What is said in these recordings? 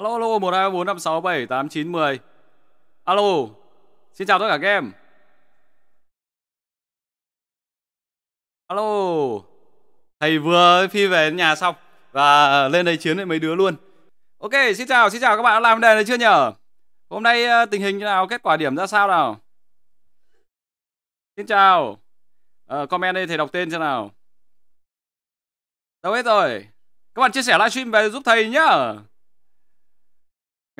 Alo alo 124567810. Alo. Xin chào tất cả các em. Alo. Thầy vừa phi về nhà xong và lên đây chiến với mấy đứa luôn. Ok, xin chào, xin chào các bạn đã làm đề này chưa nhở? Hôm nay ờ, tình hình như nào, kết quả điểm ra sao nào? Xin chào. À, comment đây thầy đọc tên xem nào. Đâu hết rồi. Các bạn chia sẻ livestream về giúp thầy nhá.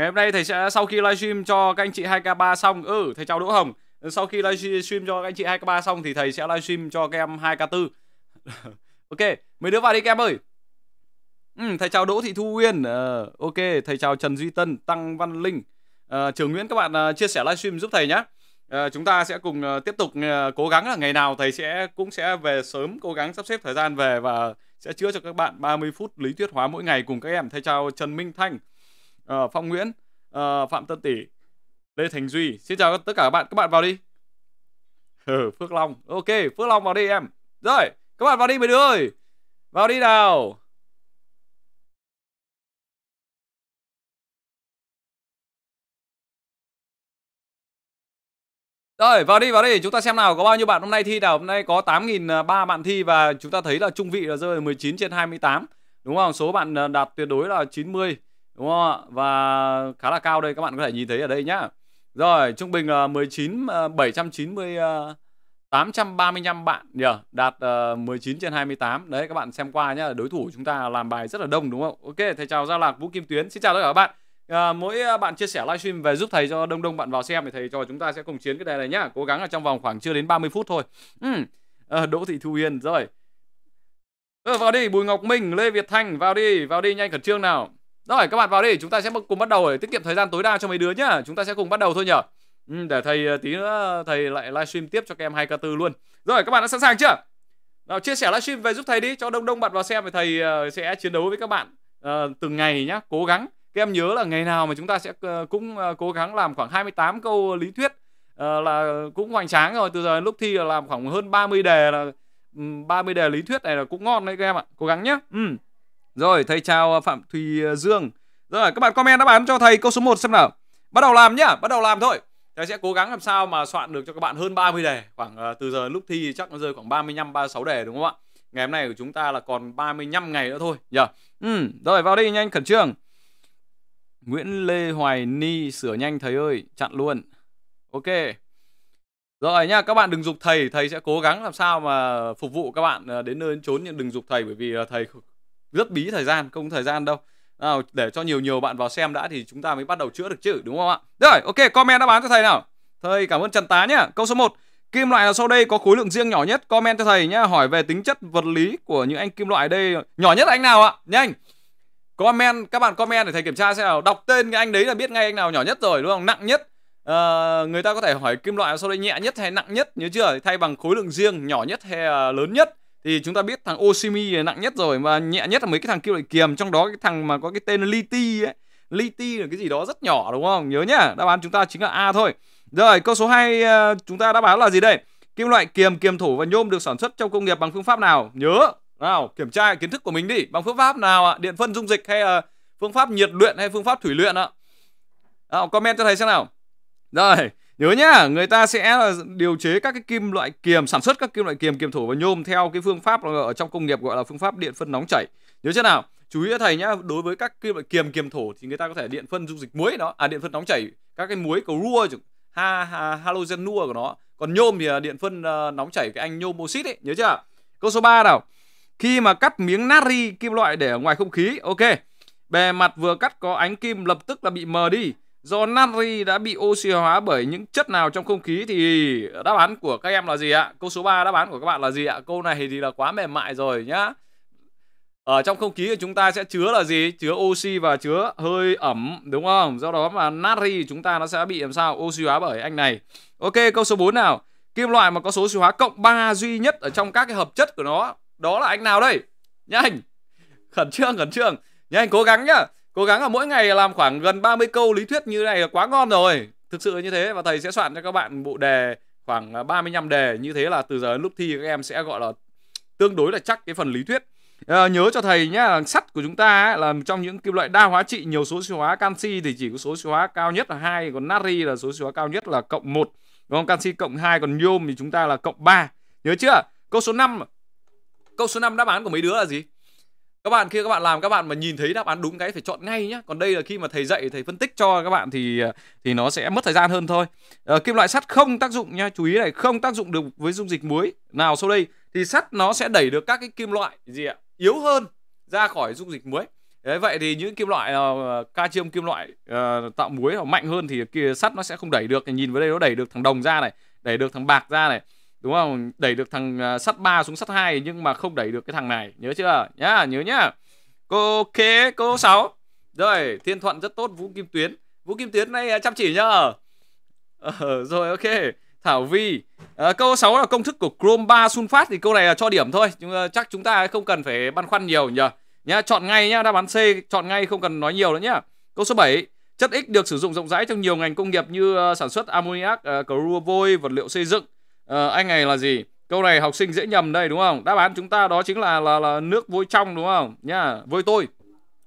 Ngày hôm nay thầy sẽ sau khi livestream cho các anh chị 2K3 xong, ừ thầy chào Đỗ Hồng. Sau khi livestream cho các anh chị 2K3 xong thì thầy sẽ livestream cho các em 2K4. ok, mấy đứa vào đi các em ơi. Ừ, thầy chào Đỗ Thị Thu Uyên. uh, ok, thầy chào Trần Duy Tân, Tăng Văn Linh. uh, Trường Nguyễn các bạn uh, chia sẻ livestream giúp thầy nhé. À, chúng ta sẽ cùng uh, tiếp tục uh, cố gắng là ngày nào thầy sẽ cũng sẽ về sớm cố gắng sắp xếp thời gian về và sẽ chữa cho các bạn 30 phút lý thuyết hóa mỗi ngày cùng các em thầy chào Trần Minh Thanh uh, Phong Nguyễn uh, Phạm Tân Tỷ, Lê Thành Duy. Xin chào tất cả các bạn, các bạn vào đi. Phước Long. Ok, Phước Long vào đi em. Rồi, các bạn vào đi mấy đứa ơi. Vào đi nào. Rồi, vào đi, vào đi. Chúng ta xem nào có bao nhiêu bạn hôm nay thi nào. Hôm nay có 8.003 bạn thi và chúng ta thấy là trung vị là rơi 19 trên 28. Đúng không? Số bạn ờ, đạt tuyệt đối là 90 đúng không ạ và khá là cao đây các bạn có thể nhìn thấy ở đây nhá rồi trung bình là 19 790 835 bạn nhỉ, yeah, đạt uh, ờ, 19 trên 28. Đấy các bạn xem qua nhá, đối thủ chúng ta làm bài rất là đông đúng không? Ok, thầy chào Gia Lạc, Vũ Kim Tuyến. Xin chào tất cả các bạn. À, mỗi ờ, bạn chia sẻ livestream về giúp thầy cho đông đông bạn vào xem thì thầy cho chúng ta sẽ cùng chiến cái đề này nhá. Cố gắng là trong vòng khoảng chưa đến 30 phút thôi. Ừ. À, Đỗ Thị Thu Hiền rồi. À, vào đi Bùi Ngọc Minh, Lê Việt Thanh, vào đi, vào đi nhanh khẩn trương nào. Rồi các bạn vào đi, chúng ta sẽ cùng bắt đầu để tiết kiệm thời gian tối đa cho mấy đứa nhá. Chúng ta sẽ cùng bắt đầu thôi nhở. Ừ, để thầy ờ, tí nữa thầy lại livestream tiếp cho các em 2K4 luôn. Rồi các bạn đã sẵn sàng chưa? Nào chia sẻ livestream về giúp thầy đi cho đông đông bạn vào xem thì thầy ờ, sẽ chiến đấu với các bạn ờ, từng ngày nhá, cố gắng. Các em nhớ là ngày nào mà chúng ta sẽ cũng cố gắng làm khoảng 28 câu lý thuyết là cũng hoành tráng rồi. Từ giờ lúc thi là làm khoảng hơn 30 đề là 30 ừ, đề lý thuyết này là cũng ngon đấy các em ạ. Cố gắng nhá. Ừ. Rồi, thầy chào à, Phạm Thùy à, Dương. Rồi, các bạn comment đáp án cho thầy câu số 1 xem nào. Bắt đầu làm nhá, bắt đầu làm thôi. Thầy sẽ cố gắng làm sao mà soạn được cho các bạn hơn 30 đề. Khoảng uh, từ giờ lúc thi chắc nó rơi khoảng 35 36 đề đúng không ạ? Ngày hôm nay của chúng ta là còn 35 ngày nữa thôi nhỉ. Yeah. Ừ, rồi vào đi nhanh khẩn trương. Nguyễn Lê Hoài Ni sửa nhanh thầy ơi, chặn luôn. Ok. Rồi nha, các bạn đừng dục thầy, thầy sẽ cố gắng làm sao mà phục vụ các bạn đến nơi đến chốn nhưng đừng dục thầy bởi vì thầy rất bí thời gian không thời gian đâu nào để cho nhiều nhiều bạn vào xem đã thì chúng ta mới bắt đầu chữa được chữ đúng không ạ rồi ok comment đáp án cho thầy nào thầy cảm ơn trần tá nhá câu số 1 kim loại là sau đây có khối lượng riêng nhỏ nhất comment cho thầy nhá hỏi về tính chất vật lý của những anh kim loại đây nhỏ nhất là anh nào ạ nhanh comment các bạn comment để thầy kiểm tra xem nào đọc tên cái anh đấy là biết ngay anh nào nhỏ nhất rồi đúng không nặng nhất à, người ta có thể hỏi kim loại sau đây nhẹ nhất hay nặng nhất nhớ chưa thay bằng khối lượng riêng nhỏ nhất hay ờ, lớn nhất thì chúng ta biết thằng Oshimi là nặng nhất rồi mà nhẹ nhất là mấy cái thằng kia lại kiềm trong đó cái thằng mà có cái tên Liti ấy Liti là cái gì đó rất nhỏ đúng không nhớ nhá đáp án chúng ta chính là A thôi rồi câu số 2 ờ, chúng ta đáp án là gì đây kim loại kiềm kiềm thủ và nhôm được sản xuất trong công nghiệp bằng phương pháp nào nhớ nào kiểm tra kiến thức của mình đi bằng phương pháp nào ạ điện phân dung dịch hay là ờ, phương pháp nhiệt luyện hay phương pháp thủy luyện ạ à? comment cho thầy xem nào rồi Nhớ nhá, người ta sẽ điều chế các cái kim loại kiềm, sản xuất các kim loại kiềm, kiềm thổ và nhôm theo cái phương pháp ở trong công nghiệp gọi là phương pháp điện phân nóng chảy. Nhớ chưa nào? Chú ý thầy nhá, đối với các kim loại kiềm, kiềm thổ thì người ta có thể điện phân dung dịch muối đó, à điện phân nóng chảy các cái muối cầu rua ha, ha halogen nua của nó. Còn nhôm thì à, điện phân uh, nóng chảy cái anh nhôm oxit ấy, nhớ chưa? Câu số 3 nào. Khi mà cắt miếng natri kim loại để ở ngoài không khí, ok. Bề mặt vừa cắt có ánh kim lập tức là bị mờ đi do natri đã bị oxy hóa bởi những chất nào trong không khí thì đáp án của các em là gì ạ? Câu số 3 đáp án của các bạn là gì ạ? Câu này thì là quá mềm mại rồi nhá. Ở trong không khí chúng ta sẽ chứa là gì? Chứa oxy và chứa hơi ẩm đúng không? Do đó mà natri chúng ta nó sẽ bị làm sao? Oxy hóa bởi anh này. Ok, câu số 4 nào. Kim loại mà có số oxy hóa cộng 3 duy nhất ở trong các cái hợp chất của nó, đó là anh nào đây? Nhanh. Khẩn trương, khẩn trương. Nhanh cố gắng nhá cố gắng là mỗi ngày làm khoảng gần 30 câu lý thuyết như này là quá ngon rồi thực sự như thế và thầy sẽ soạn cho các bạn bộ đề khoảng 35 à, đề như thế là từ giờ đến lúc thi các em sẽ gọi là tương đối là chắc cái phần lý thuyết à, nhớ cho thầy nhá sắt của chúng ta ấy, là trong những kim loại đa hóa trị nhiều số siêu hóa canxi thì chỉ có số siêu hóa cao nhất là hai còn natri là số siêu hóa cao nhất là cộng một còn canxi cộng 2 còn nhôm thì chúng ta là cộng 3 nhớ chưa câu số 5 câu số 5 đáp án của mấy đứa là gì các bạn khi các bạn làm các bạn mà nhìn thấy đáp án đúng cái phải chọn ngay nhé còn đây là khi mà thầy dạy thầy phân tích cho các bạn thì ờ, thì nó sẽ mất thời gian hơn thôi à, kim loại sắt không tác dụng nha chú ý này không tác dụng được với dung dịch muối nào sau đây thì sắt nó sẽ đẩy được các cái kim loại gì ạ yếu hơn ra khỏi dung dịch muối Đấy, vậy thì những kim loại uh, ờ, canxium kim loại uh, tạo muối hoặc mạnh hơn thì kia sắt nó sẽ không đẩy được nhìn vào đây nó đẩy được thằng đồng ra này đẩy được thằng bạc ra này đúng không đẩy được thằng à, sắt 3 xuống sắt 2 nhưng mà không đẩy được cái thằng này nhớ chưa nhá nhớ nhá cô kế cô 6 rồi thiên thuận rất tốt vũ kim tuyến vũ kim tuyến này à, chăm chỉ nhá ờ, rồi ok thảo vi à, câu 6 là công thức của chrome 3 sunfat thì câu này là cho điểm thôi nhưng ờ, chắc chúng ta không cần phải băn khoăn nhiều nhờ nhá chọn ngay nhá đáp án c chọn ngay không cần nói nhiều nữa nhá câu số 7 chất X được sử dụng rộng rãi trong nhiều ngành công nghiệp như ờ, sản xuất ammoniac, cờ vôi, vật liệu xây dựng, à, anh này là gì câu này học sinh dễ nhầm đây đúng không đáp án chúng ta đó chính là là, là nước vôi trong đúng không nhá vôi tôi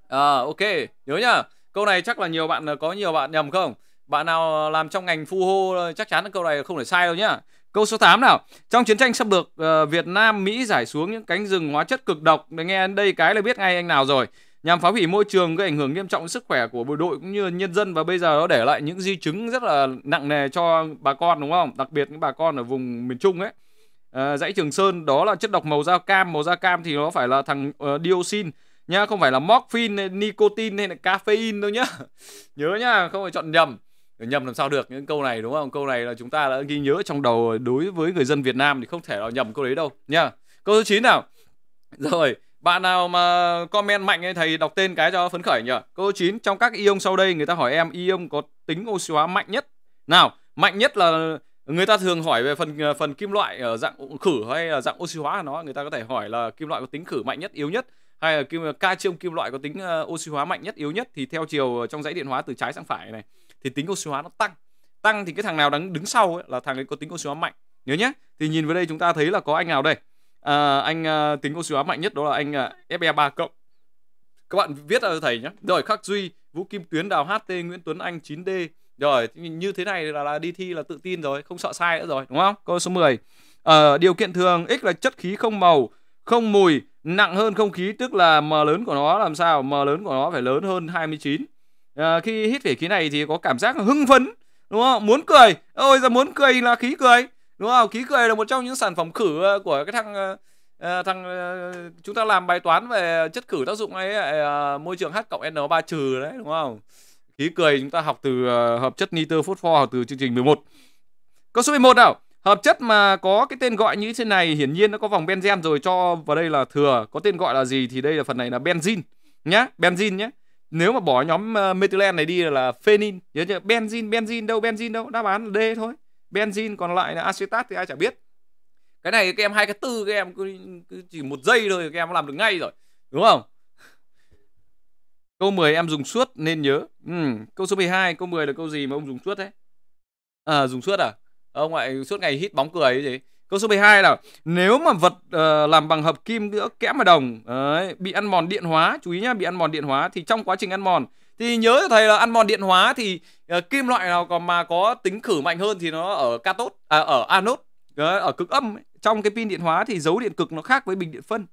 à, ok nhớ nhá câu này chắc là nhiều bạn ờ, có nhiều bạn nhầm không bạn nào làm trong ngành phu hô chắc chắn câu này không thể sai đâu nhá Câu số 8 nào. Trong chiến tranh sắp được uh, Việt Nam Mỹ giải xuống những cánh rừng hóa chất cực độc, để nghe đây cái là biết ngay anh nào rồi nhằm phá hủy môi trường gây ảnh hưởng nghiêm trọng đến sức khỏe của bộ đội cũng như nhân dân và bây giờ nó để lại những di chứng rất là nặng nề cho bà con đúng không đặc biệt những bà con ở vùng miền trung ấy à, dãy trường sơn đó là chất độc màu da cam màu da cam thì nó phải là thằng uh, dioxin nhá không phải là morphine nicotine hay là caffeine đâu nhá nhớ nhá không phải chọn nhầm nhầm làm sao được những câu này đúng không câu này là chúng ta đã ghi nhớ trong đầu đối với người dân Việt Nam thì không thể nào nhầm câu đấy đâu nha câu số 9 nào rồi bạn nào mà comment mạnh ấy, thầy đọc tên cái cho phấn khởi nhỉ? Câu 9, trong các ion sau đây người ta hỏi em ion có tính oxy hóa mạnh nhất. Nào, mạnh nhất là người ta thường hỏi về phần phần kim loại ở dạng khử hay là dạng oxy hóa nó, người ta có thể hỏi là kim loại có tính khử mạnh nhất, yếu nhất hay là kim trong kim loại có tính oxy ờ, hóa mạnh nhất, yếu nhất thì theo chiều trong dãy điện hóa từ trái sang phải này thì tính oxy hóa nó tăng. Tăng thì cái thằng nào đứng đứng sau ấy, là thằng ấy có tính oxy hóa mạnh. Nhớ nhé. Thì nhìn vào đây chúng ta thấy là có anh nào đây? à, anh à, tính oxy hóa mạnh nhất đó là anh à, fe 3 cộng các bạn viết ra cho thầy nhé rồi khắc duy vũ kim tuyến đào ht nguyễn tuấn anh 9 d rồi như thế này là, là đi thi là tự tin rồi không sợ sai nữa rồi đúng không câu số 10 à, ờ, điều kiện thường x là chất khí không màu không mùi nặng hơn không khí tức là m lớn của nó làm sao m lớn của nó phải lớn hơn 29 à, khi hít phải khí này thì có cảm giác hưng phấn đúng không muốn cười ôi giờ muốn cười là khí cười đúng không khí cười là một trong những sản phẩm khử ờ, của cái thằng uh, thằng uh, chúng ta làm bài toán về chất khử tác dụng ấy uh, môi trường H cộng N3 trừ đấy đúng không khí cười chúng ta học từ hợp chất nitơ phốt pho từ chương trình 11 câu số 11 nào hợp chất mà có cái tên gọi như thế này hiển nhiên nó có vòng benzen rồi cho vào đây là thừa có tên gọi là gì thì đây là phần này là benzin nhá benzin nhá nếu mà bỏ nhóm methylen này đi là phenin nhớ chưa benzin benzin đâu benzin đâu đáp án là D thôi benzin còn lại là acetat thì ai chả biết cái này các em hai cái tư các em cứ, chỉ một giây thôi các em làm được ngay rồi đúng không câu 10 em dùng suốt nên nhớ ừ. câu số 12 câu 10 là câu gì mà ông dùng suốt đấy à, dùng suốt à ông ngoại suốt ngày hít bóng cười gì câu số 12 là nếu mà vật uh, làm bằng hợp kim giữa kẽm và đồng đấy, bị ăn mòn điện hóa chú ý nhá bị ăn mòn điện hóa thì trong quá trình ăn mòn thì nhớ thầy là ăn mòn điện hóa thì uh, kim loại nào còn mà có tính khử mạnh hơn thì nó ở cathode à, ở anốt ở cực âm ấy. trong cái pin điện hóa thì dấu điện cực nó khác với bình điện phân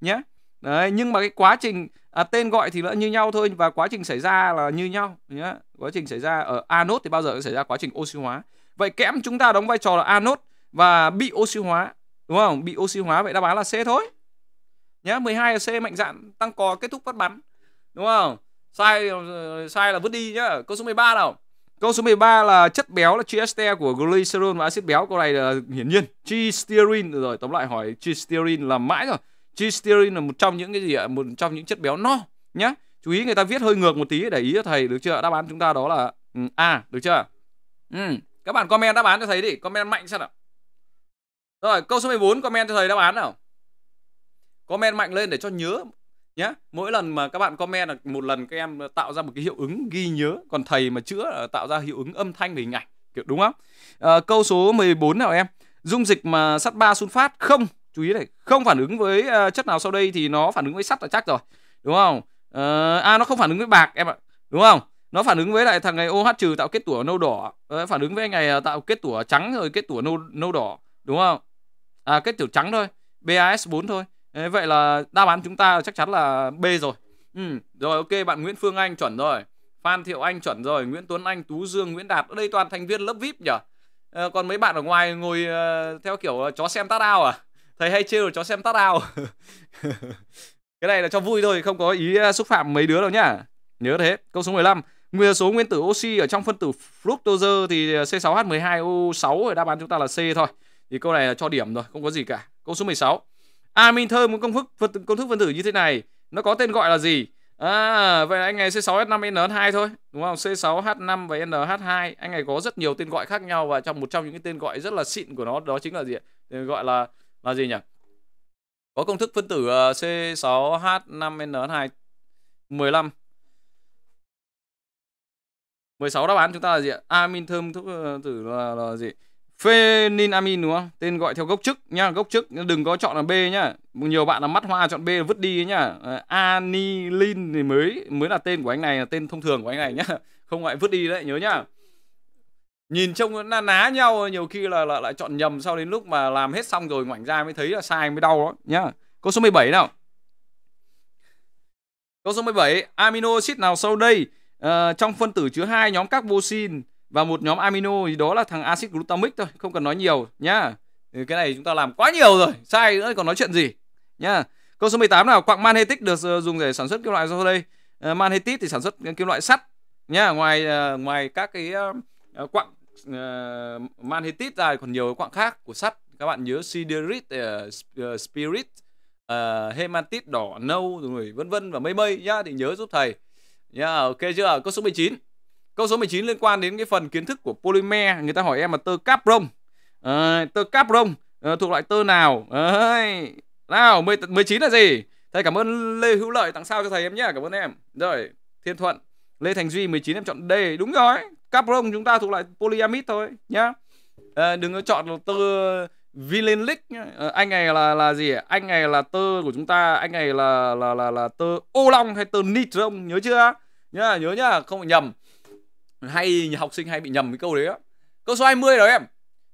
nhé đấy nhưng mà cái quá trình à, tên gọi thì nó như nhau thôi và quá trình xảy ra là như nhau nhé quá trình xảy ra ở anốt thì bao giờ cũng xảy ra quá trình oxy hóa vậy kẽm chúng ta đóng vai trò là anốt và bị oxy hóa đúng không bị oxy hóa vậy đáp án là C thôi nhé 12 là C mạnh dạn tăng cò kết thúc phát bắn đúng không sai sai là vứt đi nhá câu số 13 nào câu số 13 là chất béo là trieste của glycerol và axit béo câu này là hiển nhiên tristerin rồi tóm lại hỏi tristerin là mãi rồi tristerin là một trong những cái gì ạ một trong những chất béo no nhá chú ý người ta viết hơi ngược một tí để ý cho thầy được chưa đáp án chúng ta đó là ừ, a được chưa ừ. các bạn comment đáp án cho thầy đi comment mạnh sao nào rồi câu số 14 comment cho thầy đáp án nào comment mạnh lên để cho nhớ nhé mỗi lần mà các bạn comment là một lần các em tạo ra một cái hiệu ứng ghi nhớ còn thầy mà chữa là ờ, tạo ra hiệu ứng âm thanh về hình ảnh kiểu đúng không à, câu số 14 nào em dung dịch mà sắt ba sunfat không chú ý này không phản ứng với uh, chất nào sau đây thì nó phản ứng với sắt là chắc rồi đúng không uh, à nó không phản ứng với bạc em ạ đúng không nó phản ứng với lại thằng này OH trừ tạo kết tủa nâu đỏ phản ứng với ngày tạo kết tủa trắng rồi kết tủa nâu nâu đỏ đúng không à kết tủa trắng thôi BAS4 thôi vậy là đáp án chúng ta chắc chắn là B rồi. Ừ, rồi ok bạn Nguyễn Phương Anh chuẩn rồi. Phan Thiệu Anh chuẩn rồi, Nguyễn Tuấn Anh, Tú Dương, Nguyễn Đạt. Ở đây toàn thành viên lớp VIP nhở? À, ờ, còn mấy bạn ở ngoài ngồi uh, theo kiểu chó xem tát ao à? Thầy hay trêu chó xem tát ao. cái này là cho vui thôi, không có ý ờ, xúc phạm mấy đứa đâu nhá. Nhớ thế. Câu số 15. Nguyên số nguyên tử oxy ở trong phân tử fructose thì C6H12O6 đáp án chúng ta là C thôi. Thì câu này là cho điểm rồi, không có gì cả. Câu số 16. Amin à, thơm một công thức công thức phân tử như thế này nó có tên gọi là gì à, vậy là anh này C6H5N2 thôi đúng không C6H5 và NH2 anh này có rất nhiều tên gọi khác nhau và trong một trong những cái tên gọi rất là xịn của nó đó chính là gì tên gọi là là gì nhỉ có công thức phân tử C6H5N2 15 16 đáp án chúng ta là gì ạ? Amin à, thơm thuốc ờ, tử là, là gì? phenylamin đúng không? Tên gọi theo gốc chức nhá, gốc chức đừng có chọn là B nhá. Nhiều bạn là mắt hoa chọn B vứt đi nhá. Ờ, Anilin thì mới mới là tên của anh này là tên thông thường của anh này nhá. Không lại vứt đi đấy, nhớ nhá. Nhìn trông nó ná nhau nhiều khi là, là lại chọn nhầm sau đến lúc mà làm hết xong rồi ngoảnh ra mới thấy là sai mới đau đó nhá. Câu số 17 nào. Câu số 17, amino acid nào sau đây? À, trong phân tử chứa hai nhóm carboxyl và một nhóm amino thì đó là thằng axit glutamic thôi không cần nói nhiều nhá ừ, cái này chúng ta làm quá nhiều rồi sai nữa còn nói chuyện gì nhá câu số 18 nào quặng manhetic được ờ, dùng để sản xuất kim loại sau đây uh, ờ, manhetit thì sản xuất ờ, kim loại sắt nhá ngoài ngoài các cái quặng uh, manhetit ra còn nhiều quặng khác của sắt các bạn nhớ siderite, uh, spirit uh, hematit đỏ nâu rồi vân vân và mây mây nhá thì nhớ giúp thầy nhá ok chưa câu số 19 chín Câu số 19 liên quan đến cái phần kiến thức của polymer, người ta hỏi em là tơ capron À, ờ, tơ capron à, ờ, thuộc loại tơ nào? À, nào, 10, 19 là gì? Thầy cảm ơn Lê Hữu Lợi tặng sao cho thầy em nhé, cảm ơn em. Rồi, Thiên Thuận, Lê Thành Duy 19 em chọn D, đúng rồi. capron chúng ta thuộc loại polyamid thôi nhá. À, đừng có chọn tơ Vilenlic nhá. À, anh này là là gì? Anh này là tơ của chúng ta, anh này là là là là tơ ô long hay tơ nitron nhớ chưa? Nhá, nhớ nhá, không nhầm hay học sinh hay bị nhầm cái câu đấy đó. câu số 20 đó em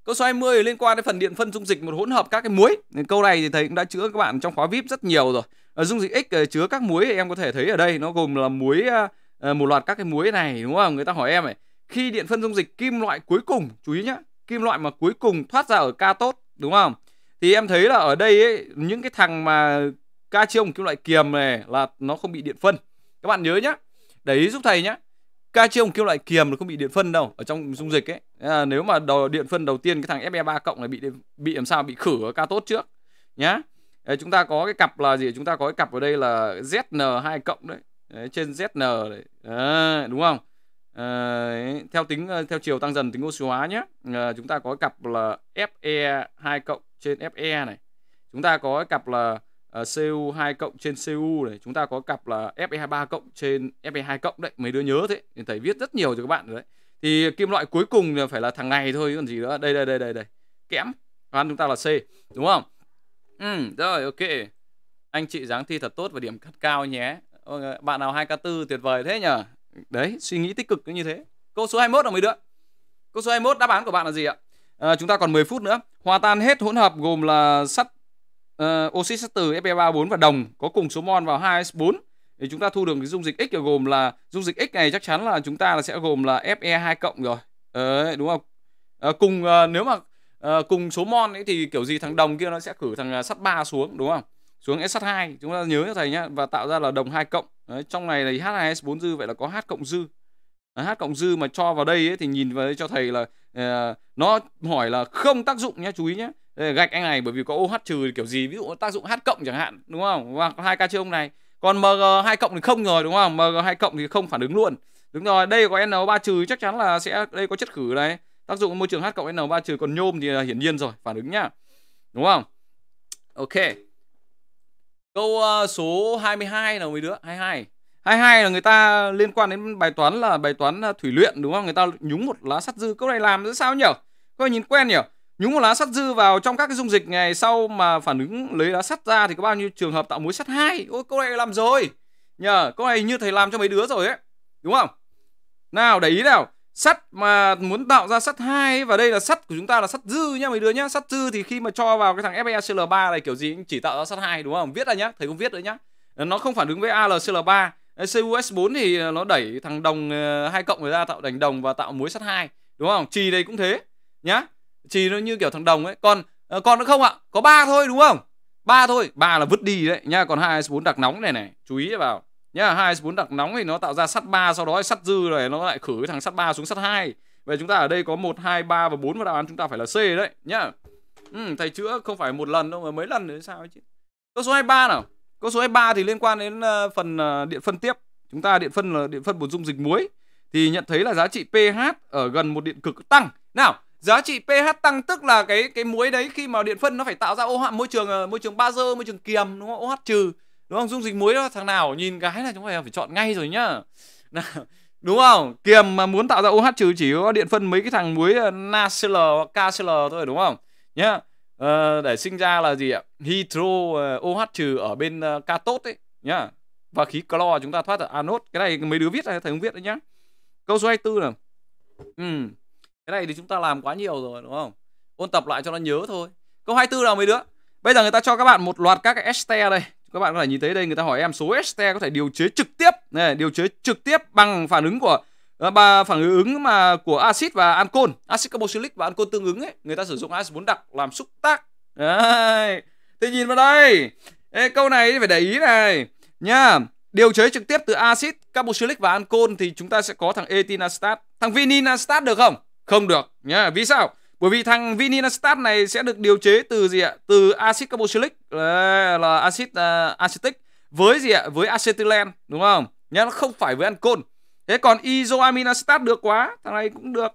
câu số 20 liên quan đến phần điện phân dung dịch một hỗn hợp các cái muối câu này thì thầy cũng đã chữa các bạn trong khóa vip rất nhiều rồi ờ, dung dịch x ờ, chứa các muối em có thể thấy ở đây nó gồm là muối ờ, một loạt các cái muối này đúng không người ta hỏi em này khi điện phân dung dịch kim loại cuối cùng chú ý nhá kim loại mà cuối cùng thoát ra ở ca tốt đúng không thì em thấy là ở đây ấy, những cái thằng mà ca chiông kim loại kiềm này là nó không bị điện phân các bạn nhớ nhá để giúp thầy nhá ca Catreon kêu loại kiềm nó không bị điện phân đâu ở trong dung dịch ấy. À, nếu mà đầu điện phân đầu tiên cái thằng Fe3 cộng này bị bị làm sao bị khử ở ca tốt trước nhá. Đấy, chúng ta có cái cặp là gì? Chúng ta có cái cặp ở đây là ZN2 cộng đấy. đấy trên ZN đấy. À, đúng không? À, theo tính ờ, theo chiều tăng dần tính oxy hóa nhé. À, ờ, chúng ta có cái cặp là Fe2 cộng trên Fe này. Chúng ta có cái cặp là CU2 ờ, cộng trên CU này chúng ta có cặp là Fe23 cộng trên Fe2 cộng đấy mấy đứa nhớ thế thì thầy viết rất nhiều cho các bạn rồi đấy thì kim loại cuối cùng là phải là thằng này thôi còn gì nữa đây đây đây đây đây kẽm đoán chúng ta là C đúng không ừ rồi ok anh chị dáng thi thật tốt và điểm cắt cao nhé bạn nào 2k4 tuyệt vời thế nhở đấy suy nghĩ tích cực như thế câu số 21 là mấy đứa câu số 21 đáp án của bạn là gì ạ à, chúng ta còn 10 phút nữa hòa tan hết hỗn hợp gồm là sắt uh, ờ, oxit sắt từ Fe34 và đồng có cùng số mol vào 2S4 thì chúng ta thu được cái dung dịch X gồm là dung dịch X này chắc chắn là chúng ta là sẽ gồm là Fe2 cộng rồi. Đấy, đúng không? À, cùng à, nếu mà à, cùng số mol ấy thì kiểu gì thằng đồng kia nó sẽ cử thằng sắt 3 xuống đúng không? Xuống sắt 2 chúng ta nhớ cho thầy nhá và tạo ra là đồng 2 cộng. Đấy, trong này là H2S4 dư vậy là có H cộng dư. H cộng dư mà cho vào đây ấy, thì nhìn vào đây cho thầy là uh, nó hỏi là không tác dụng nhé chú ý nhé gạch anh này bởi vì có OH trừ kiểu gì ví dụ tác dụng H cộng chẳng hạn đúng không hoặc hai ca ông này còn MG 2 cộng thì không rồi đúng không MG 2 cộng thì không phản ứng luôn đúng rồi đây có N 3 trừ chắc chắn là sẽ đây có chất khử đấy tác dụng môi trường H cộng N 3 trừ còn nhôm thì hiển nhiên rồi phản ứng nhá đúng không ok câu ờ, số 22 là mấy đứa 22 22 là người ta liên quan đến bài toán là bài toán ờ, thủy luyện đúng không người ta nhúng một lá sắt dư câu này làm sao nhỉ các nhìn quen nhỉ Nhúng một lá sắt dư vào trong các cái dung dịch ngày sau mà phản ứng lấy lá sắt ra thì có bao nhiêu trường hợp tạo muối sắt hai Ôi câu này làm rồi. Nhờ, câu này như thầy làm cho mấy đứa rồi ấy. Đúng không? Nào, để ý nào. Sắt mà muốn tạo ra sắt hai và đây là sắt của chúng ta là sắt dư nhá mấy đứa nhá. Sắt dư thì khi mà cho vào cái thằng FeCl3 này kiểu gì cũng chỉ tạo ra sắt hai đúng không? Viết ra nhá, thầy cũng viết nữa nhá. Nó không phản ứng với AlCl3. CuS4 thì nó đẩy thằng đồng ờ, hai cộng người ra tạo thành đồng và tạo muối sắt hai đúng không? Trì đây cũng thế nhá chỉ nó như kiểu thằng đồng ấy còn ờ, còn nó không ạ có ba thôi đúng không ba thôi ba là vứt đi đấy nha còn hai s bốn đặc nóng này này chú ý vào nhá hai s bốn đặc nóng thì nó tạo ra sắt ba sau đó sắt dư rồi nó lại khử cái thằng sắt ba xuống sắt hai vậy chúng ta ở đây có một hai ba và bốn và đáp án chúng ta phải là C đấy nhá ừ, thầy chữa không phải một lần đâu mà mấy lần nữa sao ấy chứ câu số 23 nào câu số 23 thì liên quan đến ờ, phần ờ, điện phân tiếp chúng ta điện phân là điện phân bổ dung dịch muối thì nhận thấy là giá trị pH ở gần một điện cực tăng nào giá trị pH tăng tức là cái cái muối đấy khi mà điện phân nó phải tạo ra ô hạn môi trường ờ, môi trường bazơ môi trường kiềm đúng không OH trừ đúng không dung dịch muối đó thằng nào nhìn cái là chúng phải phải chọn ngay rồi nhá đúng không kiềm mà muốn tạo ra OH trừ chỉ có điện phân mấy cái thằng muối ờ, NaCl KCl thôi đúng không nhá à, để sinh ra là gì ạ hydro OH trừ ở bên cathode ấy nhá và khí clo chúng ta thoát ở anode cái này mấy đứa viết này thầy không viết đấy nhá câu số 24 là ừ cái này thì chúng ta làm quá nhiều rồi đúng không ôn tập lại cho nó nhớ thôi câu 24 nào mấy đứa bây giờ người ta cho các bạn một loạt các cái este đây các bạn có thể nhìn thấy đây người ta hỏi em số este có thể điều chế trực tiếp này điều chế trực tiếp bằng phản ứng của ờ, ba phản ứng mà của axit và ancol axit carboxylic và ancol tương ứng ấy người ta sử dụng axit 4 đặc làm xúc tác đấy thì nhìn vào đây Ê, câu này phải để ý này nha điều chế trực tiếp từ axit carboxylic và ancol thì chúng ta sẽ có thằng etinacetat thằng vininacetat được không không được nhá. Vì sao? Bởi vì thằng vinilstat này sẽ được điều chế từ gì ạ? Từ axit carboxylic là, là axit uh, acetic với gì ạ? Với acetylen đúng không? Nhá, nó không phải với ancol. Thế còn isoaminastat được quá, thằng này cũng được.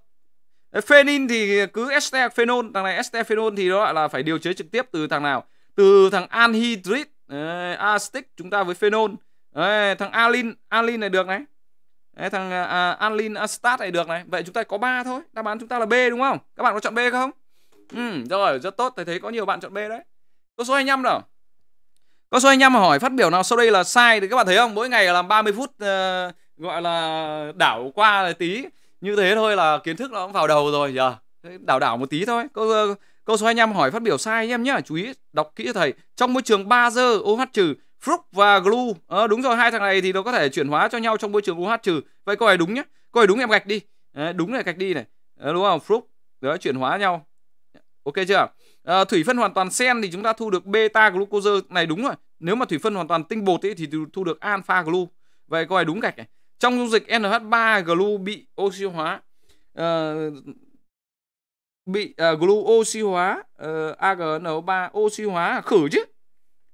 Phenin thì cứ ester phenol, thằng này ester phenol thì đó là phải điều chế trực tiếp từ thằng nào? Từ thằng anhydride, acetic chúng ta với phenol. Đấy, thằng alin, alin này được này. Đấy, thằng à, à Anlin Astat này được này. Vậy chúng ta có 3 thôi. Đáp án chúng ta là B đúng không? Các bạn có chọn B không? Ừ, rồi, rất tốt. Thầy thấy có nhiều bạn chọn B đấy. Câu số 25 nào. Câu số 25 hỏi phát biểu nào sau đây là sai thì các bạn thấy không? Mỗi ngày làm 30 phút uh, gọi là đảo qua là tí. Như thế thôi là kiến thức nó cũng vào đầu rồi giờ. Yeah. Đảo đảo một tí thôi. Câu uh, ờ, câu số 25 hỏi phát biểu sai em nhé. Chú ý đọc kỹ thầy. Trong môi trường 3 giờ OH trừ Fruk và Glu. Ờ, đúng rồi, hai thằng này thì nó có thể chuyển hóa cho nhau trong môi trường UH trừ. Vậy coi đúng nhé, coi đúng em gạch đi. Đấy, đúng là gạch đi này. Đấy, ờ, đúng không? Fruk. Đó, chuyển hóa nhau. Ok chưa? À, thủy phân hoàn toàn sen thì chúng ta thu được beta glucose này đúng rồi. Nếu mà thủy phân hoàn toàn tinh bột ấy thì thu được alpha glu. Vậy coi đúng gạch này. Trong dung dịch NH3 glu bị oxy hóa uh, bị uh, glu oxy hóa uh, AgNO3 oxy hóa khử chứ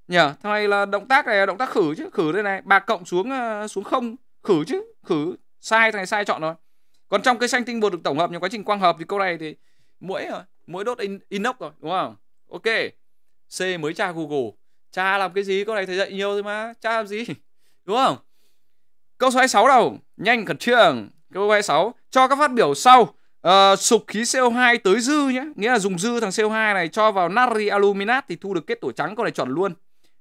nhờ thằng này là động tác này là động tác khử chứ khử đây này ba cộng xuống ờ, xuống không khử chứ khử sai thằng này sai chọn rồi còn trong cây xanh tinh bột được tổng hợp trong quá trình quang hợp thì câu này thì mũi rồi ờ, mũi đốt in, inox rồi đúng không ok c mới tra google cha làm cái gì câu này thầy dạy nhiều rồi mà cha làm gì đúng không câu số 26 đâu nhanh khẩn trương câu 26 cho các phát biểu sau uh, ờ, sục khí CO2 tới dư nhé nghĩa là dùng dư thằng CO2 này cho vào natri aluminat thì thu được kết tổ trắng câu này chuẩn luôn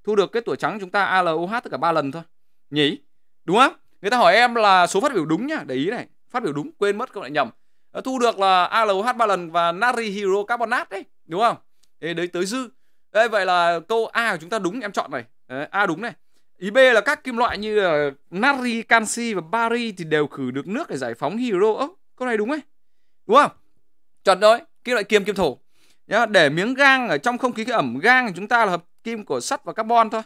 thu được kết tuổi trắng chúng ta ALOH tất cả ba lần thôi nhỉ đúng không người ta hỏi em là số phát biểu đúng nhá để ý này phát biểu đúng quên mất các lại nhầm ờ, thu được là ALOH ba lần và natri hero carbonat đấy đúng không Ê, đấy tới dư Ê, vậy là câu A của chúng ta đúng em chọn này A đúng này Ý B là các kim loại như là natri, canxi và bari thì đều khử được nước để giải phóng hero. Ơ, câu này đúng ấy. Đúng không? Chuẩn đấy, kim loại kiềm kim thổ. để miếng gang ở trong không khí cái ẩm gang thì chúng ta là hợp kim của sắt và carbon thôi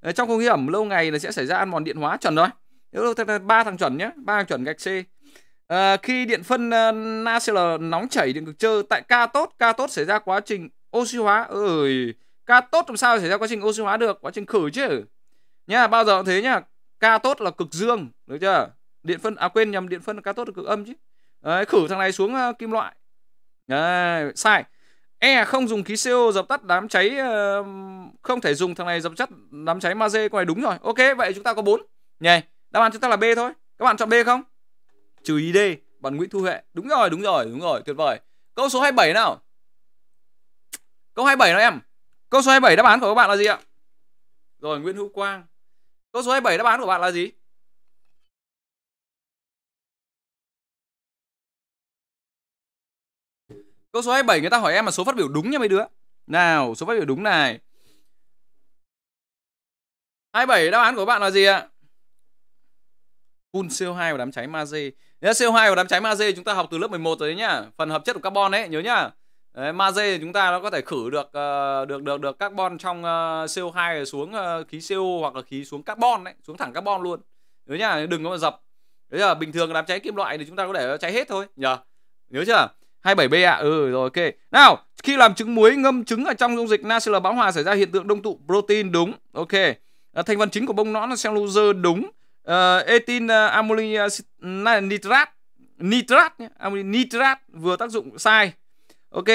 ờ, trong không khí ẩm lâu ngày là sẽ xảy ra ăn mòn điện hóa chuẩn rồi nếu ba thằng chuẩn nhé ba thằng chuẩn gạch c à, khi điện phân uh, NaCl nóng chảy điện cực trơ tại ca tốt ca tốt xảy ra quá trình oxy hóa ơi ca tốt làm sao xảy ra quá trình oxy hóa được quá trình khử chứ nhá bao giờ cũng thế nhá ca tốt là cực dương được chưa điện phân à quên nhầm điện phân là ca tốt là cực âm chứ Đấy, khử thằng này xuống uh, kim loại Đấy, sai E không dùng khí CO dập tắt đám cháy ờ, không thể dùng thằng này dập tắt đám cháy ma con này đúng rồi. Ok vậy chúng ta có 4. Nhỉ. Đáp án chúng ta là B thôi. Các bạn chọn B không? Trừ ý D bạn Nguyễn Thu Hệ. Đúng rồi, đúng rồi, đúng rồi, tuyệt vời. Câu số 27 nào. Câu 27 nào em. Câu số 27 đáp án của các bạn là gì ạ? Rồi Nguyễn Hữu Quang. Câu số 27 đáp án của bạn là gì? Câu số 27 người ta hỏi em là số phát biểu đúng nha mấy đứa. Nào, số phát biểu đúng này. 27 đáp án của bạn là gì ạ? Phun CO2 và đám cháy magie. Nhớ CO2 và đám cháy magie chúng ta học từ lớp 11 rồi đấy nhá. Phần hợp chất của carbon đấy, nhớ nhá. Đấy, magie chúng ta nó có thể khử được uh, được được được carbon trong uh, ờ, CO2 xuống uh, khí CO hoặc là khí xuống carbon đấy, xuống thẳng carbon luôn. Nhớ nhá, đừng có mà dập. Đấy là bình thường đám cháy kim loại thì chúng ta có để cháy hết thôi, nhờ. Nhớ chưa? 27B ạ. À? Ừ rồi ok. Nào, khi làm trứng muối ngâm trứng ở trong dung dịch NaCl bão hòa xảy ra hiện tượng đông tụ protein đúng. Ok. À, thành phần chính của bông nõn là cellulose đúng. À, etin uh, ờ, amoli nitrat nitrat nhé. nitrat vừa tác dụng sai. Ok.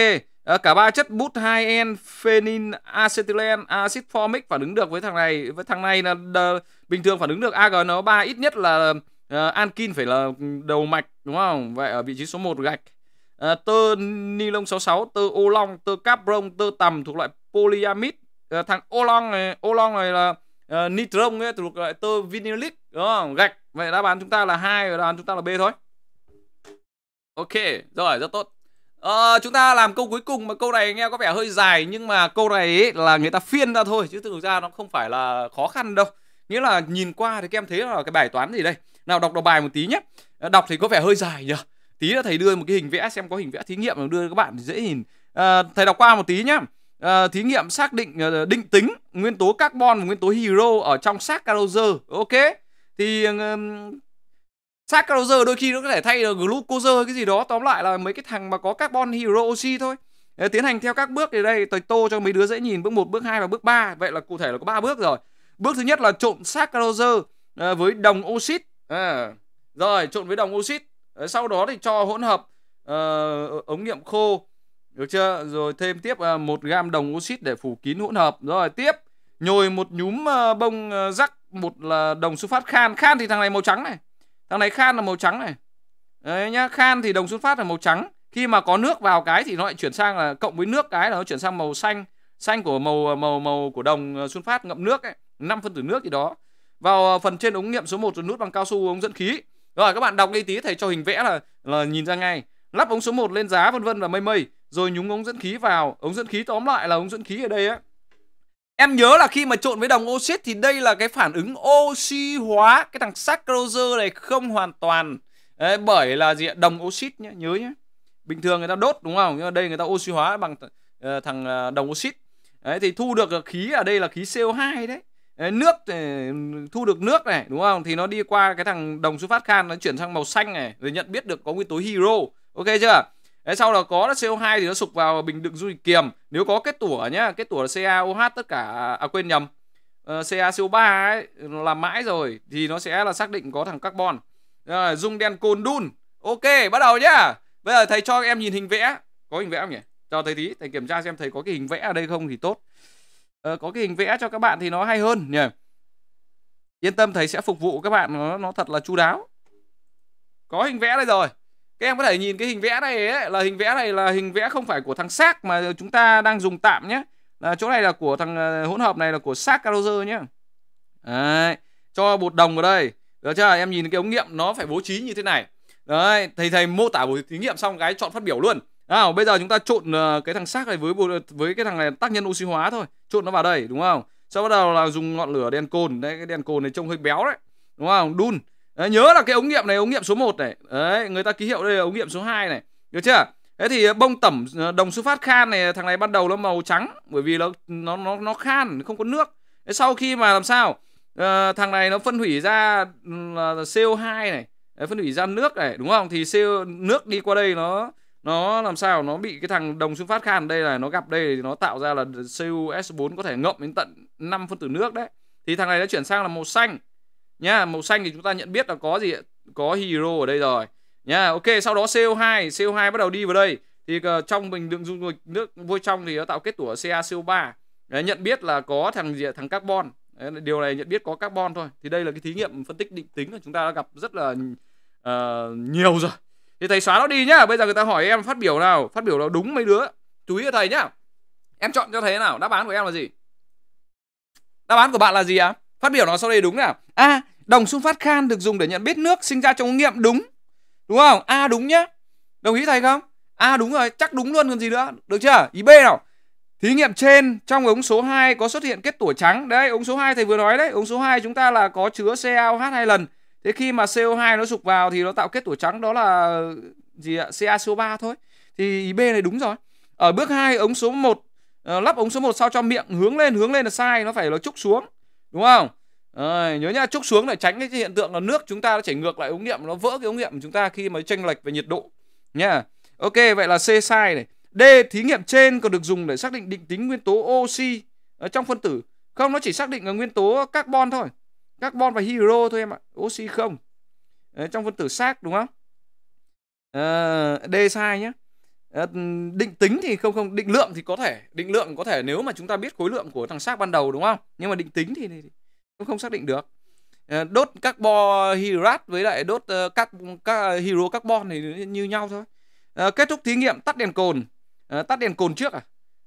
À, cả ba chất bút 2N phenyl acetylen acid formic phản ứng được với thằng này với thằng này là đờ, bình thường phản ứng được AgNO3 ít nhất là uh, ankin phải là đầu mạch đúng không? Vậy ở vị trí số 1 gạch. Ờ, tơ ni lông 66, tơ ô long, tơ carbon, tơ tằm thuộc loại polyamid. À, ờ, thằng ô long này, ô long này là uh, ờ, nitron ấy thuộc loại tơ vinylic đó gạch vậy đáp án chúng ta là hai và đáp án chúng ta là b thôi ok rồi rất tốt à, chúng ta làm câu cuối cùng mà câu này nghe có vẻ hơi dài nhưng mà câu này ấy là người ta phiên ra thôi chứ thực ra nó không phải là khó khăn đâu nghĩa là nhìn qua thì các em thấy là cái bài toán gì đây nào đọc đọc bài một tí nhé đọc thì có vẻ hơi dài nhỉ tí là thầy đưa một cái hình vẽ xem có hình vẽ thí nghiệm đưa các bạn dễ nhìn à, thầy đọc qua một tí nhá à, thí nghiệm xác định ờ, định tính nguyên tố carbon và nguyên tố hydro ở trong xác caroser ok thì um, xác caroser đôi khi nó có thể thay được glucose cái gì đó tóm lại là mấy cái thằng mà có carbon hydro oxy thôi ờ, tiến hành theo các bước thì đây tôi tô cho mấy đứa dễ nhìn bước 1, bước 2 và bước 3 vậy là cụ thể là có ba bước rồi bước thứ nhất là trộn xác caroser ờ, với đồng oxit à, rồi trộn với đồng oxit Ờ, sau đó thì cho hỗn hợp uh, ống nghiệm khô được chưa rồi thêm tiếp uh, một gam đồng oxit để phủ kín hỗn hợp rồi tiếp nhồi một nhúm uh, bông uh, rắc một là đồng xuất phát khan khan thì thằng này màu trắng này thằng này khan là màu trắng này đấy nhá khan thì đồng xuất phát là màu trắng khi mà có nước vào cái thì nó lại chuyển sang là cộng với nước cái là nó chuyển sang màu xanh xanh của màu màu màu của đồng sun phát ngậm nước ấy, 5 phân tử nước gì đó. Vào phần trên ống nghiệm số 1 rồi nút bằng cao su ống dẫn khí. Rồi các bạn đọc đi tí thầy cho hình vẽ là là nhìn ra ngay. Lắp ống số 1 lên giá vân vân và mây mây, rồi nhúng ống dẫn khí vào. Ống dẫn khí tóm lại là ống dẫn khí ở đây á. Em nhớ là khi mà trộn với đồng oxit thì đây là cái phản ứng oxy hóa cái thằng saccharose này không hoàn toàn Đấy, bởi là gì Đồng oxit nhé, nhớ nhé. Bình thường người ta đốt đúng không? Nhưng mà đây người ta oxy hóa bằng th- ờ, thằng ờ, đồng oxit. Đấy thì thu được khí ở đây là khí CO2 đấy nước thu được nước này đúng không thì nó đi qua cái thằng đồng xuất phát khan nó chuyển sang màu xanh này rồi nhận biết được có nguyên tố hero ok chưa Đấy, sau đó có CO2 thì nó sụp vào bình đựng dung dịch kiềm nếu có kết tủa nhá kết tủa là CaOH tất cả à quên nhầm ờ, CaCO3 ấy nó mãi rồi thì nó sẽ là xác định có thằng carbon rồi, ờ, dung đen cồn đun ok bắt đầu nhá bây giờ thầy cho em nhìn hình vẽ có hình vẽ không nhỉ cho thầy tí thầy kiểm tra xem thầy có cái hình vẽ ở đây không thì tốt Ờ, có cái hình vẽ cho các bạn thì nó hay hơn nhỉ yên tâm thầy sẽ phục vụ các bạn nó nó thật là chu đáo có hình vẽ đây rồi các em có thể nhìn cái hình vẽ này ấy, là hình vẽ này là hình vẽ không phải của thằng xác mà chúng ta đang dùng tạm nhé là chỗ này là của thằng ờ, hỗn hợp này là của xác carozer nhé đấy cho bột đồng vào đây được chưa em nhìn cái ống nghiệm nó phải bố trí như thế này đấy thầy thầy mô tả buổi thí nghiệm xong cái chọn phát biểu luôn nào bây giờ chúng ta trộn ờ, cái thằng xác này với với cái thằng này tác nhân oxy hóa thôi trộn nó vào đây đúng không sau bắt đầu là dùng ngọn lửa đèn cồn đấy cái đèn cồn này trông hơi béo đấy đúng không đun đấy, nhớ là cái ống nghiệm này ống nghiệm số 1 này đấy người ta ký hiệu đây là ống nghiệm số 2 này được chưa thế thì bông tẩm ờ, đồng su phát khan này thằng này ban đầu nó màu trắng bởi vì nó nó nó nó khan không có nước thế sau khi mà làm sao à, thằng này nó phân hủy ra ừ, CO2 này phân hủy ra nước này đúng không thì CO nước đi qua đây nó nó làm sao nó bị cái thằng đồng xuất phát khan đây là nó gặp đây thì nó tạo ra là cu s 4 có thể ngậm đến tận 5 phân tử nước đấy thì thằng này đã chuyển sang là màu xanh nhá màu xanh thì chúng ta nhận biết là có gì có hero ở đây rồi nhá ok sau đó co2 co2 bắt đầu đi vào đây thì ờ, trong bình lượng dung dịch nước vôi trong thì nó tạo kết tủa CaCO3 đấy, nhận biết là có thằng gì thằng carbon đấy, điều này nhận biết có carbon thôi thì đây là cái thí nghiệm phân tích định tính là chúng ta đã gặp rất là uh, nhiều rồi thì thầy xóa nó đi nhá bây giờ người ta hỏi em phát biểu nào phát biểu nào đúng mấy đứa chú ý cho thầy nhá em chọn cho thầy nào đáp án của em là gì đáp án của bạn là gì ạ à? phát biểu nó sau đây đúng nào a à, đồng xung phát khan được dùng để nhận biết nước sinh ra trong ống nghiệm đúng đúng không a à, đúng nhá đồng ý thầy không a à, đúng rồi chắc đúng luôn còn gì nữa được chưa ý b nào Thí nghiệm trên trong ống số 2 có xuất hiện kết tủa trắng. Đấy, ống số 2 thầy vừa nói đấy, ống số 2 chúng ta là có chứa CaOH hai lần thế khi mà CO2 nó sụp vào thì nó tạo kết tủa trắng đó là gì ạ CaCO3 thôi thì B này đúng rồi ở bước 2 ống số 1 ờ, lắp ống số 1 sao cho miệng hướng lên hướng lên là sai nó phải nó trúc xuống đúng không à, nhớ nhá trúc xuống để tránh cái hiện tượng là nước chúng ta nó chảy ngược lại ống nghiệm nó vỡ cái ống nghiệm của chúng ta khi mà chênh lệch về nhiệt độ nha ok vậy là C sai này D thí nghiệm trên còn được dùng để xác định định tính nguyên tố oxy ở trong phân tử không nó chỉ xác định là nguyên tố carbon thôi carbon và hydro thôi em ạ oxy không à, trong phân tử xác đúng không à, d sai nhé à, ờ, định tính thì không không định lượng thì có thể định lượng có thể nếu mà chúng ta biết khối lượng của thằng xác ban đầu đúng không nhưng mà định tính thì, cũng không không xác định được à, đốt carbon hydrat với lại đốt uh, các các hydro carbon thì như nhau thôi à, kết thúc thí nghiệm tắt đèn cồn à, tắt đèn cồn trước à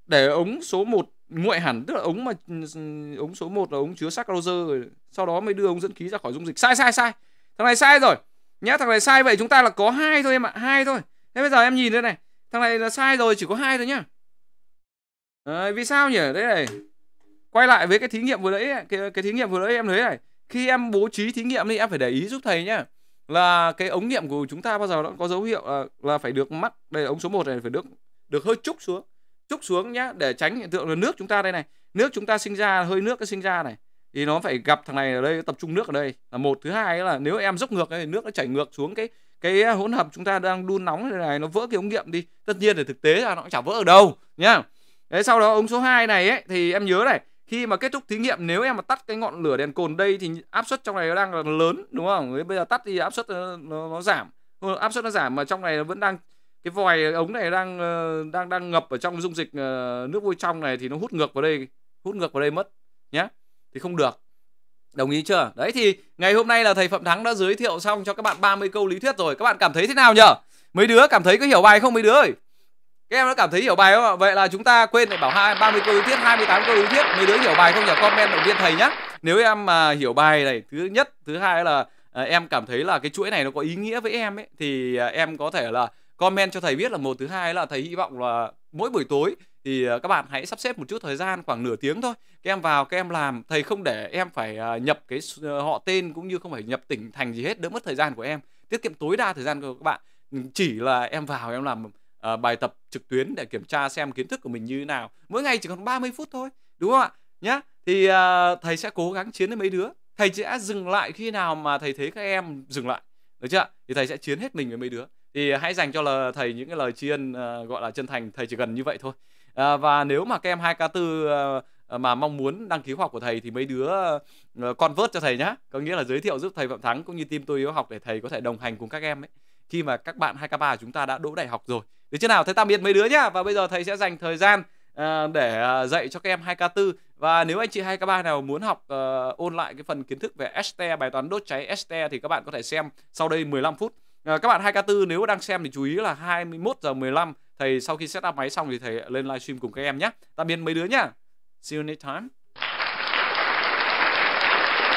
để ống số 1 nguội hẳn tức là ống mà ống số 1 là ống chứa sắc rồi sau đó mới đưa ống dẫn khí ra khỏi dung dịch sai sai sai thằng này sai rồi nhá thằng này sai vậy chúng ta là có hai thôi em ạ hai thôi thế bây giờ em nhìn đây này thằng này là sai rồi chỉ có hai thôi nhá à, vì sao nhỉ đấy này quay lại với cái thí nghiệm vừa nãy cái, cái thí nghiệm vừa nãy em thấy này khi em bố trí thí nghiệm thì em phải để ý giúp thầy nhá là cái ống nghiệm của chúng ta bao giờ nó có dấu hiệu là, là phải được mắc đây là ống số 1 này phải được được hơi trúc xuống trúc xuống nhá để tránh hiện tượng là nước chúng ta đây này nước chúng ta sinh ra hơi nước nó sinh ra này thì nó phải gặp thằng này ở đây tập trung nước ở đây là một thứ hai là nếu em dốc ngược thì nước nó chảy ngược xuống cái cái hỗn hợp chúng ta đang đun nóng này, nó vỡ cái ống nghiệm đi tất nhiên là thực tế là nó chả vỡ ở đâu nhá đấy sau đó ống số 2 này ấy, thì em nhớ này khi mà kết thúc thí nghiệm nếu em mà tắt cái ngọn lửa đèn cồn đây thì áp suất trong này nó đang là lớn đúng không bây giờ tắt thì áp suất nó, ờ, nó, nó giảm áp suất nó giảm mà trong này nó vẫn đang cái vòi ống này đang ờ, đang đang ngập ở trong dung dịch ờ, nước vôi trong này thì nó hút ngược vào đây hút ngược vào đây mất nhé thì không được đồng ý chưa đấy thì ngày hôm nay là thầy phạm thắng đã giới thiệu xong cho các bạn 30 câu lý thuyết rồi các bạn cảm thấy thế nào nhở mấy đứa cảm thấy có hiểu bài không mấy đứa ơi các em đã cảm thấy hiểu bài không ạ vậy là chúng ta quên lại bảo hai ba mươi câu lý thuyết 28 câu lý thuyết mấy đứa hiểu bài không nhỉ comment động viên thầy nhá nếu em mà hiểu bài này thứ nhất thứ hai là ờ, em cảm thấy là cái chuỗi này nó có ý nghĩa với em ấy thì em có thể là comment cho thầy biết là một thứ hai là thầy hy vọng là mỗi buổi tối thì ờ, các bạn hãy sắp xếp một chút thời gian khoảng nửa tiếng thôi các em vào các em làm thầy không để em phải ờ, nhập cái ờ, họ tên cũng như không phải nhập tỉnh thành gì hết đỡ mất thời gian của em tiết kiệm tối đa thời gian của các bạn ừ, chỉ là em vào em làm uh, bài tập trực tuyến để kiểm tra xem kiến thức của mình như thế nào mỗi ngày chỉ còn 30 phút thôi đúng không ạ nhá thì uh, thầy sẽ cố gắng chiến với mấy đứa thầy sẽ dừng lại khi nào mà thầy thấy các em dừng lại được chưa thì thầy sẽ chiến hết mình với mấy đứa thì à, hãy dành cho là thầy những cái lời tri ân uh, gọi là chân thành thầy chỉ cần như vậy thôi uh, và nếu mà các em 2K4 à, mà mong muốn đăng ký khoa học của thầy thì mấy đứa con vớt cho thầy nhá có nghĩa là giới thiệu giúp thầy Phạm Thắng cũng như team tôi yêu học để thầy có thể đồng hành cùng các em ấy khi mà các bạn 2K3 chúng ta đã đỗ đại học rồi đến chừng nào thầy tạm biệt mấy đứa nhá và bây giờ thầy sẽ dành thời gian để dạy cho các em 2K4 và nếu anh chị 2K3 nào muốn học ôn lại cái phần kiến thức về ST bài toán đốt cháy ST thì các bạn có thể xem sau đây 15 phút Ờ, các bạn 2K4 nếu đang xem thì chú ý là 21 giờ 15 thầy sau khi setup máy xong thì thầy lên livestream cùng các em nhé tạm biệt mấy đứa nhá see you next time